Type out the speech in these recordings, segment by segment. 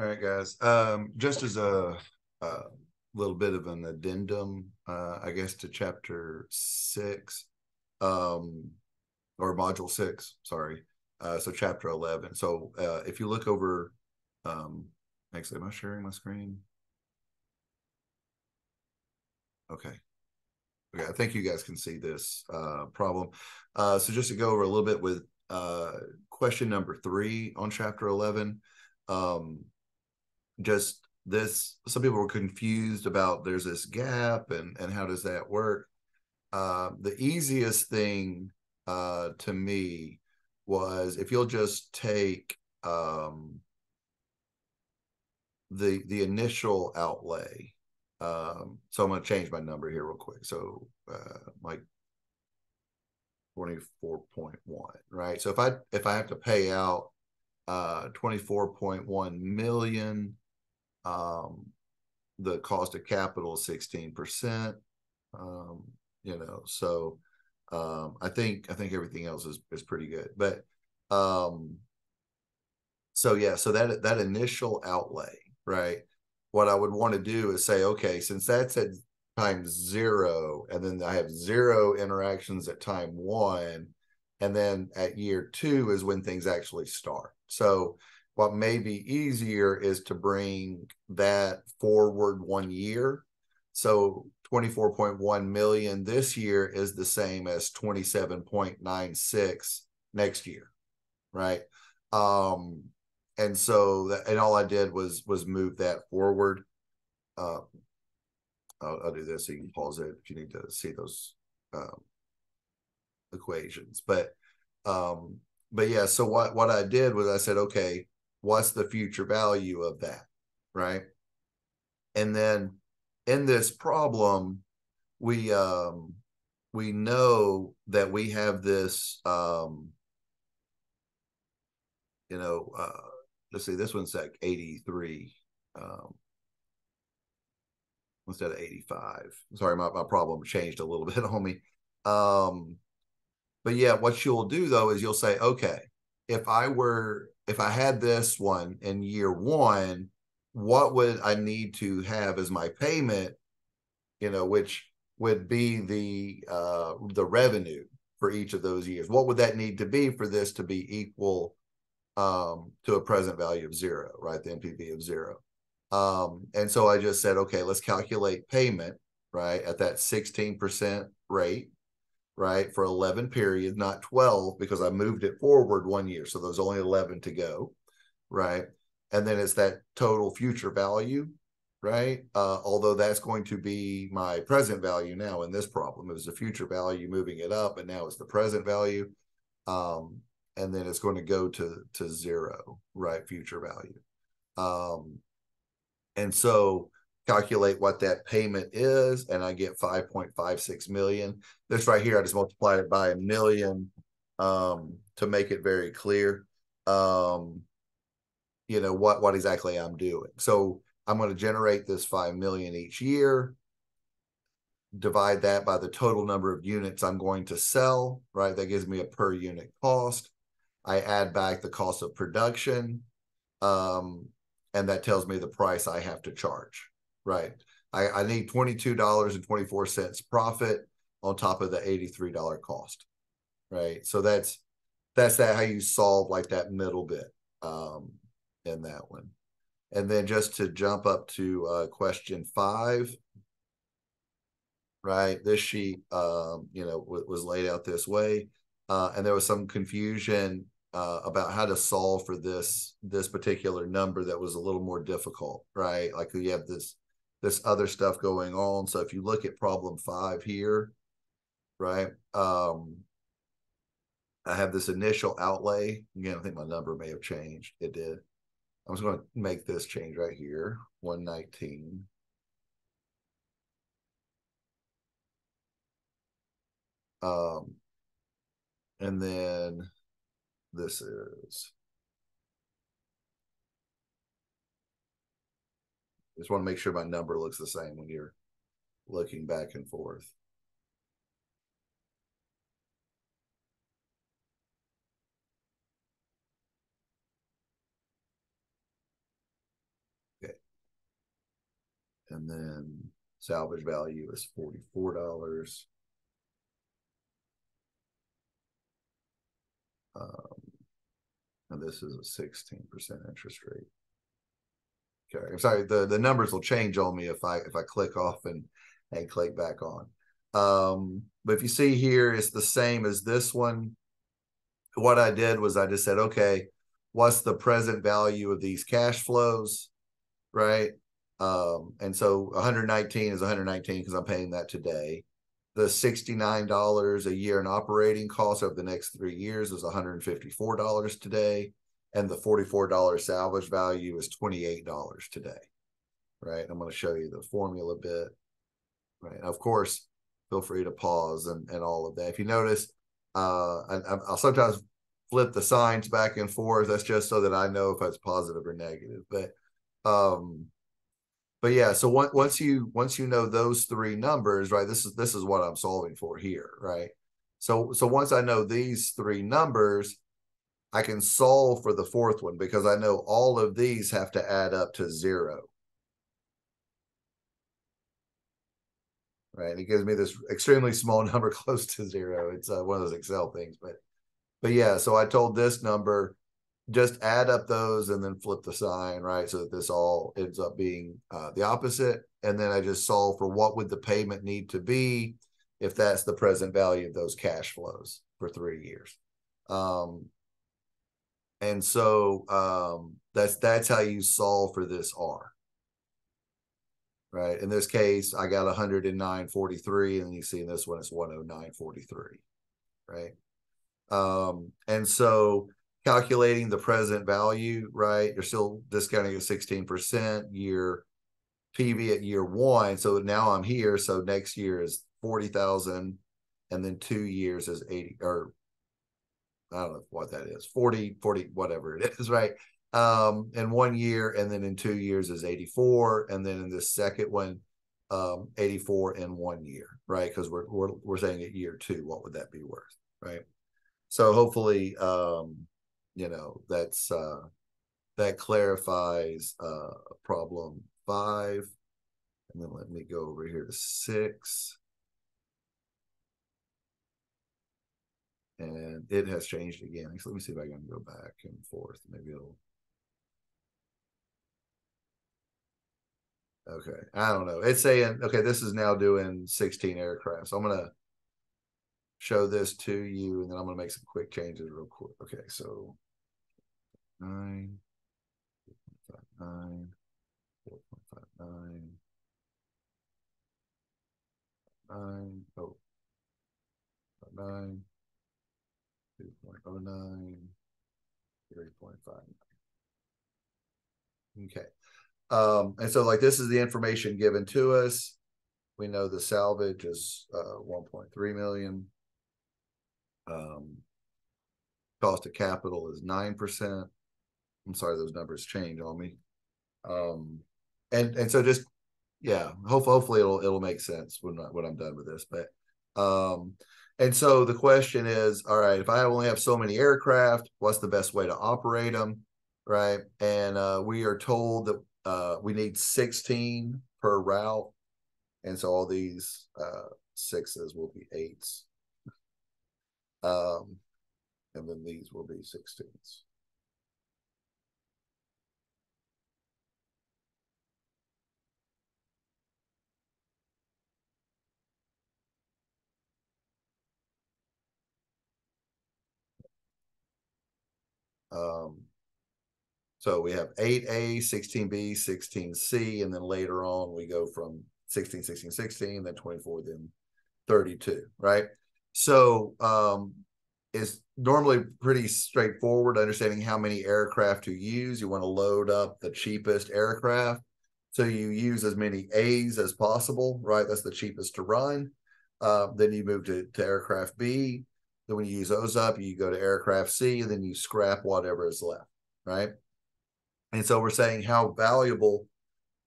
All right, guys. Um, just as a, a, little bit of an addendum, uh, I guess, to chapter six, um, or module six, sorry. Uh, so chapter 11. So uh, if you look over, um, actually, am I sharing my screen? Okay. Okay, I think you guys can see this uh, problem. Uh, so just to go over a little bit with uh, question number three on chapter 11, um, just this some people were confused about there's this gap and and how does that work uh, the easiest thing uh, to me was if you'll just take um, the the initial outlay um, so i'm going to change my number here real quick so uh, like 24.1 right so if i if i have to pay out uh 24.1 million um, the cost of capital is 16%. Um, you know, so um, I think I think everything else is is pretty good. But um, so yeah, so that that initial outlay, right? What I would want to do is say, okay, since that's at time zero, and then I have zero interactions at time one, and then at year two is when things actually start. So what may be easier is to bring that forward one year. So 24.1 million this year is the same as 27.96 next year, right? Um, and so that, and all I did was was move that forward. Uh, I'll, I'll, do this so you can pause it if you need to see those um, equations. But um, but yeah, so what what I did was I said, okay, what's the future value of that right and then in this problem we um we know that we have this um you know uh let's see this one's like 83 um instead of 85 sorry my, my problem changed a little bit on me um but yeah what you'll do though is you'll say okay if i were if I had this one in year one, what would I need to have as my payment? You know, which would be the uh, the revenue for each of those years. What would that need to be for this to be equal um, to a present value of zero, right? The NPV of zero. Um, and so I just said, okay, let's calculate payment, right, at that 16% rate right, for 11 period, not 12, because I moved it forward one year. So there's only 11 to go, right? And then it's that total future value, right? Uh, although that's going to be my present value now in this problem. It was the future value moving it up, and now it's the present value. Um, and then it's going to go to to zero, right? Future value. Um, and so calculate what that payment is, and I get 5.56 million. This right here, I just multiplied it by a million um, to make it very clear, um, you know, what, what exactly I'm doing. So I'm going to generate this 5 million each year, divide that by the total number of units I'm going to sell, right? That gives me a per unit cost. I add back the cost of production, um, and that tells me the price I have to charge. Right. I, I need $22.24 profit on top of the $83 cost. Right. So that's that's that how you solve like that middle bit um, in that one. And then just to jump up to uh, question five, right? This sheet, um, you know, w- was laid out this way, uh, and there was some confusion uh, about how to solve for this this particular number that was a little more difficult, right? Like you have this this other stuff going on. So if you look at problem five here, right? Um, I have this initial outlay. Again, I think my number may have changed. It did. I'm just going to make this change right here, 119. Um, and then this is Just want to make sure my number looks the same when you're looking back and forth. Okay. And then salvage value is $44. Um, and this is a 16% interest rate. Okay. Sorry, the, the numbers will change on me if I if I click off and and click back on. Um, but if you see here, it's the same as this one. What I did was I just said, okay, what's the present value of these cash flows, right? Um, and so 119 is 119 because I'm paying that today. The $69 a year in operating costs over the next three years is $154 today and the $44 salvage value is $28 today right i'm going to show you the formula bit right and of course feel free to pause and, and all of that if you notice uh I, i'll sometimes flip the signs back and forth that's just so that i know if it's positive or negative but um but yeah so once once you once you know those three numbers right this is this is what i'm solving for here right so so once i know these three numbers I can solve for the fourth one because I know all of these have to add up to zero. Right, and it gives me this extremely small number close to zero. It's uh, one of those Excel things, but but yeah. So I told this number, just add up those and then flip the sign, right, so that this all ends up being uh, the opposite. And then I just solve for what would the payment need to be if that's the present value of those cash flows for three years. Um, and so um, that's that's how you solve for this r right in this case i got 109.43 and you see in this one it's 109.43 right um, and so calculating the present value right you're still discounting at 16% year pv at year one so now i'm here so next year is 40000 and then two years is 80 or I don't know what that is, 40, 40, whatever it is, right? Um, in one year, and then in two years is 84, and then in the second one, um, 84 in one year, right? Because we're, we're we're saying at year two, what would that be worth, right? So hopefully, um, you know, that's uh, that clarifies uh, problem five, and then let me go over here to six. and it has changed again. So let me see if I can go back and forth. Maybe it'll. Okay, I don't know. It's saying okay. This is now doing 16 aircraft. So I'm gonna show this to you, and then I'm gonna make some quick changes real quick. Okay, so nine, five nine, four point five nine, nine. oh nine, three point five. Okay. Um, and so like this is the information given to us. We know the salvage is uh, 1.3 million. Um, cost of capital is 9%. I'm sorry, those numbers change on me. Um, and and so just yeah, hope, hopefully it'll it'll make sense when when I'm done with this. But um, and so the question is, all right, if I only have so many aircraft, what's the best way to operate them, right? And uh, we are told that uh, we need 16 per route, and so all these uh, sixes will be eights, um, and then these will be 16s. Um, so we have 8A, 16B, 16C, and then later on we go from 16, 16, 16, then 24, then 32, right? So um, is normally pretty straightforward understanding how many aircraft to use. You want to load up the cheapest aircraft. So you use as many A's as possible, right? That's the cheapest to run. Uh, then you move to, to aircraft B. Then when you use those up, you go to aircraft C, and then you scrap whatever is left, right? And so we're saying how valuable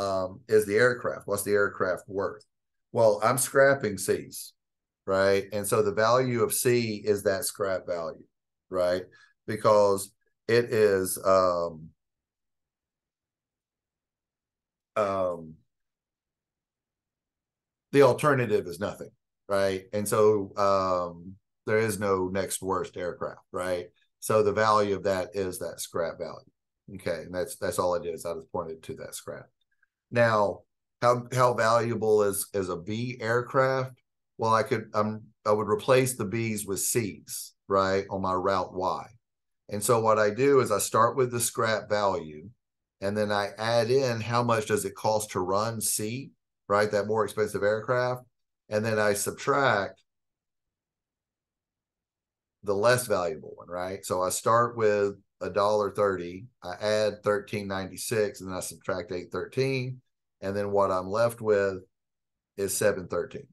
um, is the aircraft? What's the aircraft worth? Well, I'm scrapping C's, right? And so the value of C is that scrap value, right? Because it is um, um, the alternative is nothing, right? And so um, there is no next worst aircraft, right? So the value of that is that scrap value. Okay, and that's that's all it is. I just pointed to that scrap. Now, how how valuable is is a B aircraft? Well, I could I'm I would replace the B's with C's, right, on my route Y. And so what I do is I start with the scrap value, and then I add in how much does it cost to run C, right, that more expensive aircraft, and then I subtract the less valuable one, right? So I start with a dollar thirty, I add thirteen ninety six, and then I subtract eight thirteen, and then what I'm left with is seven thirteen.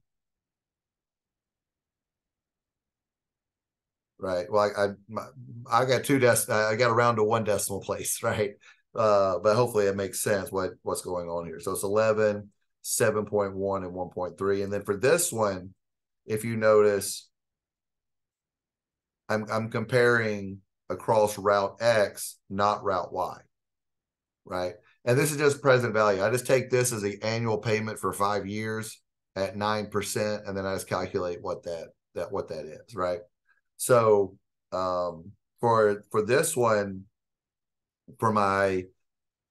Right. Well, I I, my, I got two dec- I got around to one decimal place, right? Uh, but hopefully it makes sense what what's going on here. So it's 11, 7.1, and 1.3. And then for this one, if you notice, I'm I'm comparing across route X, not route Y. Right. And this is just present value. I just take this as the annual payment for five years at nine percent, and then I just calculate what that that what that is, right? So um for for this one, for my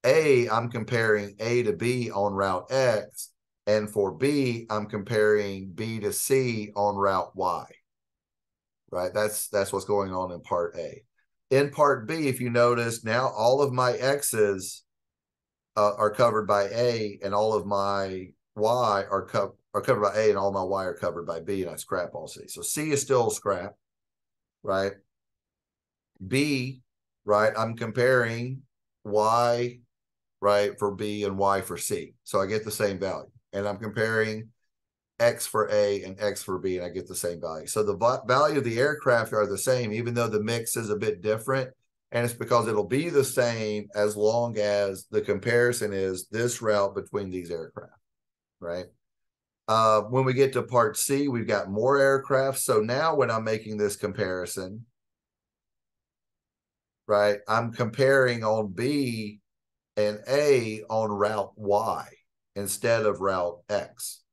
A, I'm comparing A to B on route X, and for B, I'm comparing B to C on route Y right? That's that's what's going on in part A. In part B, if you notice, now all of my X's uh, are covered by A, and all of my Y are co- are covered by A, and all my Y are covered by B, and I scrap all C. So C is still scrap, right? B, right? I'm comparing Y, right, for B and Y for C, so I get the same value, and I'm comparing X for A and X for B, and I get the same value. So the v- value of the aircraft are the same, even though the mix is a bit different. And it's because it'll be the same as long as the comparison is this route between these aircraft, right? Uh, when we get to part C, we've got more aircraft. So now when I'm making this comparison, right, I'm comparing on B and A on route Y instead of route X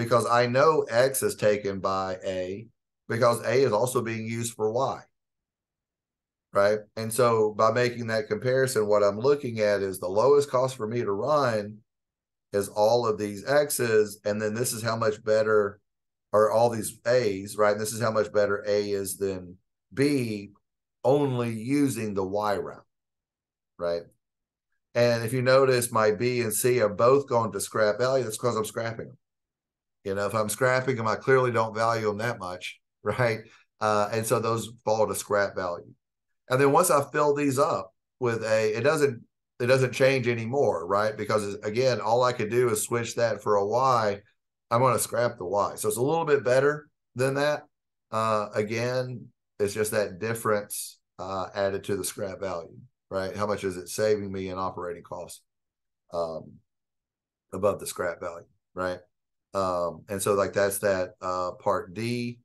because I know X is taken by A because A is also being used for Y. Right. And so by making that comparison, what I'm looking at is the lowest cost for me to run is all of these X's. And then this is how much better are all these A's, right? And this is how much better A is than B only using the Y route. Right. And if you notice, my B and C are both going to scrap value. That's because I'm scrapping them. You know, if I'm scrapping them, I clearly don't value them that much, right? Uh, and so those fall to scrap value. And then once I fill these up with a, it doesn't it doesn't change anymore, right? Because again, all I could do is switch that for a Y. I'm going to scrap the Y. So it's a little bit better than that. Uh, again, it's just that difference uh, added to the scrap value, right? How much is it saving me in operating costs um, above the scrap value, right? Um, and so like that's that uh, part D.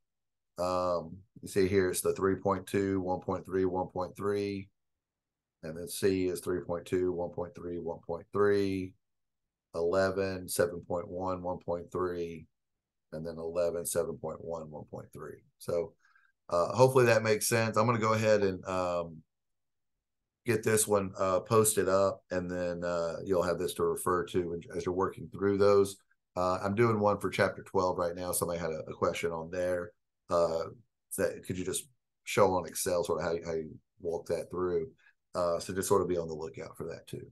Um, you see here it's the 3.2, 1.3, 1.3. And then C is 3.2, 1.3, 1.3, 11, 7.1, 1.3, and then 11, 7.1, 1.3. So uh, hopefully that makes sense. I'm going to go ahead and um, get this one uh, posted up, and then uh, you'll have this to refer to as you're working through those. Uh, I'm doing one for chapter 12 right now. Somebody had a, a question on there. Uh, that could you just show on Excel sort of how you, how you walk that through? Uh, so just sort of be on the lookout for that too.